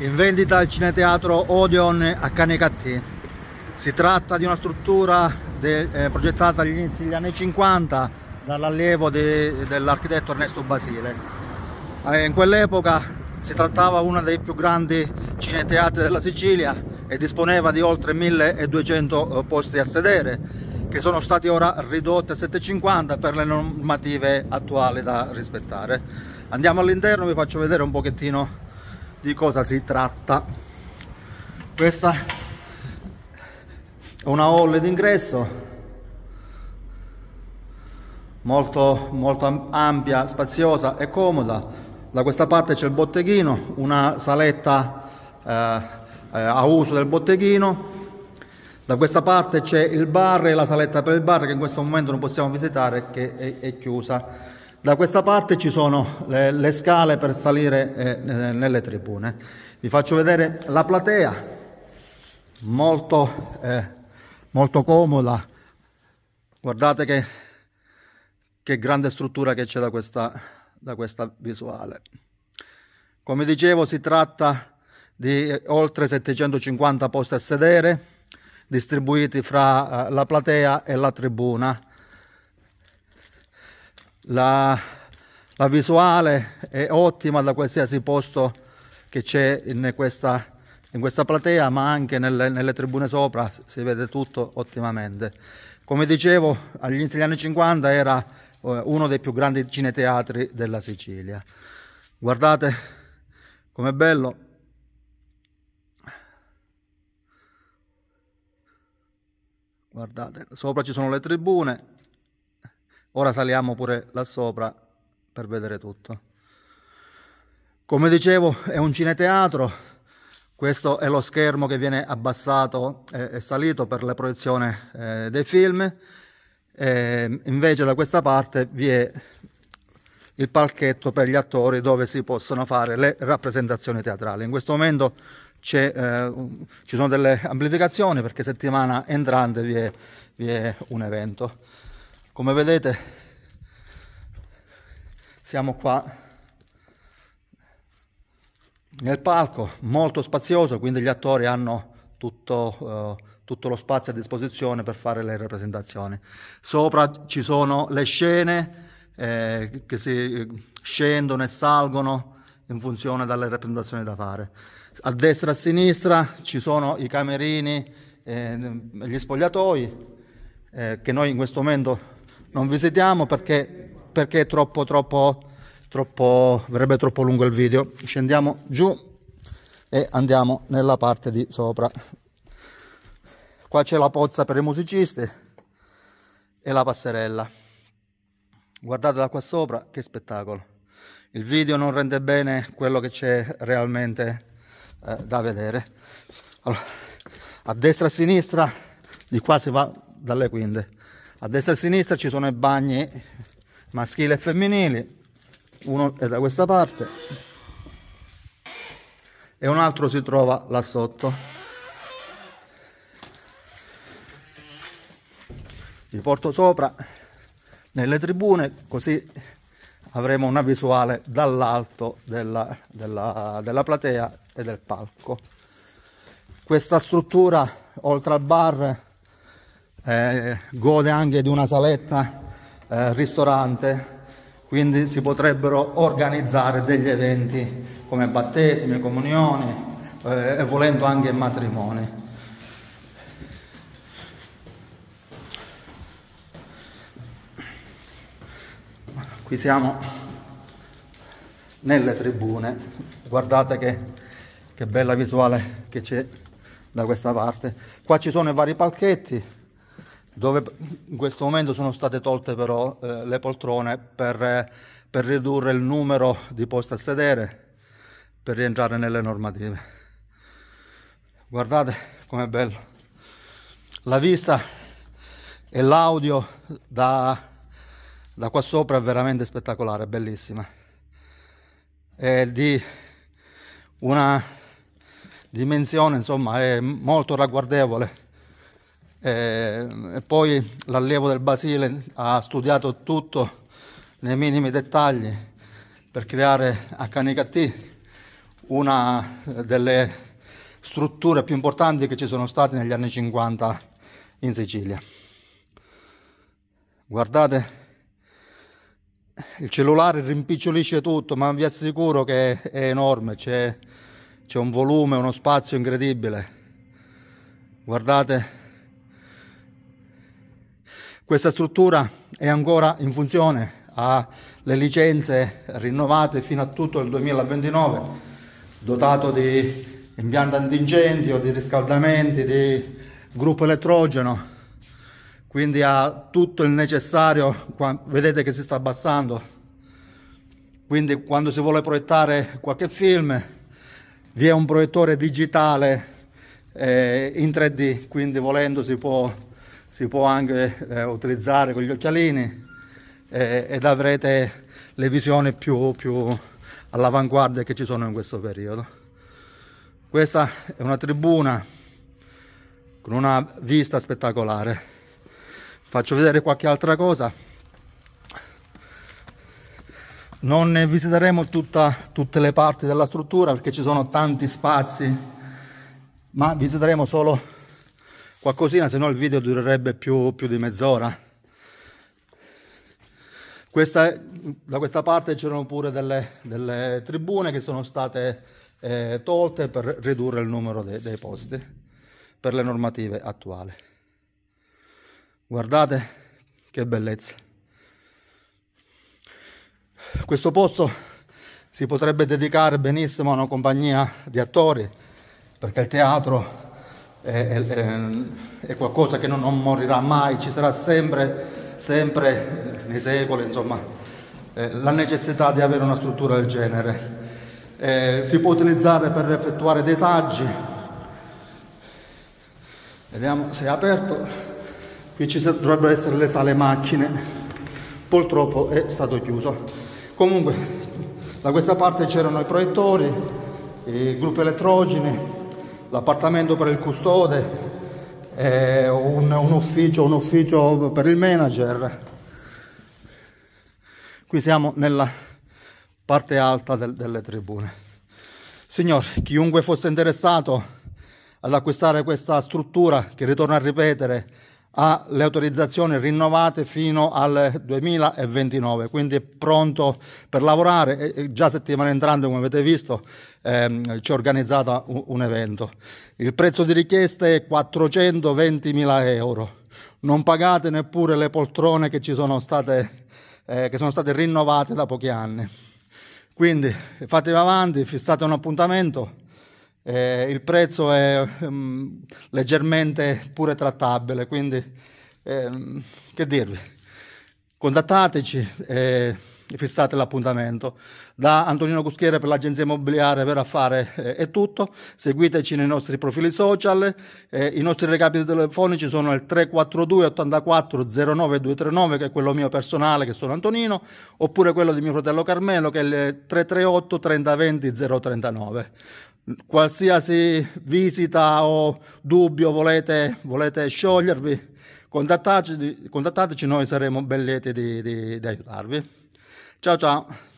in vendita al cineteatro Odeon a Canecattì. Si tratta di una struttura de, eh, progettata agli inizi degli anni 50 dall'allievo de, dell'architetto Ernesto Basile. Eh, in quell'epoca si trattava di uno dei più grandi cineteatri della Sicilia e disponeva di oltre 1200 eh, posti a sedere che sono stati ora ridotti a 750 per le normative attuali da rispettare. Andiamo all'interno, vi faccio vedere un pochettino di cosa si tratta questa è una hall d'ingresso molto, molto ampia, spaziosa e comoda da questa parte c'è il botteghino una saletta eh, eh, a uso del botteghino da questa parte c'è il bar e la saletta per il bar che in questo momento non possiamo visitare che è, è chiusa da questa parte ci sono le, le scale per salire eh, eh, nelle tribune. Vi faccio vedere la platea, molto, eh, molto comoda. Guardate che, che, grande struttura che c'è da da questa visuale. Come dicevo si tratta di eh, oltre 750 posti a sedere distribuiti fra eh, la platea e la tribuna la, la visuale è ottima da qualsiasi posto che c'è in questa, in questa platea ma anche nelle, nelle, tribune sopra si vede tutto ottimamente come dicevo agli inizi degli anni 50 era eh, uno dei più grandi cineteatri della Sicilia guardate com'è bello guardate sopra ci sono le tribune Ora saliamo pure là sopra per vedere tutto. Come dicevo è un cineteatro, questo è lo schermo che viene abbassato e, e salito per la proiezione eh, dei film, e invece da questa parte vi è il palchetto per gli attori dove si possono fare le rappresentazioni teatrali. In questo momento eh, ci sono delle amplificazioni perché settimana entrante vi è, vi è un evento come vedete siamo qua nel palco molto spazioso quindi gli attori hanno tutto, eh, tutto lo spazio a disposizione per fare le rappresentazioni sopra ci sono le scene eh, che si scendono e salgono in funzione delle rappresentazioni da fare a destra e a sinistra ci sono i camerini eh, gli spogliatoi eh, che noi in questo momento non visitiamo perché, perché è troppo, troppo, troppo, verrebbe troppo lungo il video. Scendiamo giù e andiamo nella parte di sopra. Qua c'è la pozza per i musicisti e la passerella. Guardate da qua sopra, che spettacolo. Il video non rende bene quello che c'è realmente eh, da vedere. Allora, a destra e a sinistra, di qua si va dalle quinte a destra e a sinistra ci sono i bagni maschili e femminili uno è da questa parte e un altro si trova là sotto vi porto sopra nelle tribune così avremo una visuale dall'alto della, della, della platea e del palco questa struttura oltre al bar eh, gode anche di una saletta eh, ristorante quindi si potrebbero organizzare degli eventi come battesimi, comunioni eh, e volendo anche matrimoni. Qui siamo nelle tribune, guardate che, che bella visuale che c'è da questa parte. Qua ci sono i vari palchetti, dove in questo momento sono state tolte però eh, le poltrone per, eh, per, ridurre il numero di posti a sedere per rientrare nelle normative. Guardate com'è bello. La vista e l'audio da, da qua sopra è veramente spettacolare, bellissima. È di una dimensione insomma è molto ragguardevole eh, poi l'allievo del Basile ha studiato tutto nei minimi dettagli per creare a Canicattì una delle strutture più importanti che ci sono state negli anni 50 in Sicilia. Guardate, il cellulare rimpicciolisce tutto, ma vi assicuro che è enorme, c'è un volume, uno spazio incredibile. Guardate questa struttura è ancora in funzione, ha le licenze rinnovate fino a tutto il 2029, dotato di impianto antincendio, di riscaldamenti, di gruppo elettrogeno, quindi ha tutto il necessario, vedete che si sta abbassando, quindi quando si vuole proiettare qualche film vi è un proiettore digitale eh, in 3D, quindi volendo si può si può anche eh, utilizzare con gli occhialini eh, ed avrete le visioni più, più all'avanguardia che ci sono in questo periodo. Questa è una tribuna con una vista spettacolare. Faccio vedere qualche altra cosa. Non visiteremo tutta, tutte le parti della struttura perché ci sono tanti spazi, ma visiteremo solo qualcosina, se no il video durerebbe più, più di mezz'ora. Questa, da questa parte c'erano pure delle, delle, tribune che sono state eh, tolte per ridurre il numero de, dei posti per le normative attuali. Guardate che bellezza. Questo posto si potrebbe dedicare benissimo a una compagnia di attori perché il teatro è, è, è qualcosa che non, non, morirà mai, ci sarà sempre, sempre nei secoli, insomma, eh, la necessità di avere una struttura del genere. Eh, si può utilizzare per effettuare dei saggi. Vediamo se è aperto. Qui ci dovrebbero essere le sale macchine purtroppo è stato chiuso. Comunque da questa parte c'erano i proiettori, i gruppi elettrogeni, l'appartamento per il custode, un, un, ufficio, un ufficio per il manager. Qui siamo nella parte alta del, delle tribune. Signor, chiunque fosse interessato ad acquistare questa struttura, che ritorno a ripetere, ha le autorizzazioni rinnovate fino al 2029, quindi è pronto per lavorare e già settimana entrante, come avete visto, ehm, ci è organizzato un, un evento. Il prezzo di richiesta è 420.000 euro. Non pagate neppure le poltrone che ci sono state, eh, che sono state rinnovate da pochi anni. Quindi fatevi avanti, fissate un appuntamento eh, il prezzo è um, leggermente pure trattabile, quindi eh, che dirvi, contattateci e fissate l'appuntamento. Da Antonino Cuschiere per l'agenzia immobiliare per affare eh, è tutto, seguiteci nei nostri profili social, eh, i nostri recapiti telefonici sono il 342 84 09 239 che è quello mio personale che sono Antonino, oppure quello di mio fratello Carmelo che è il 338 3020 039 qualsiasi visita o dubbio volete, volete sciogliervi, contattateci, contattateci, noi saremo ben lieti di, di, di aiutarvi. Ciao ciao!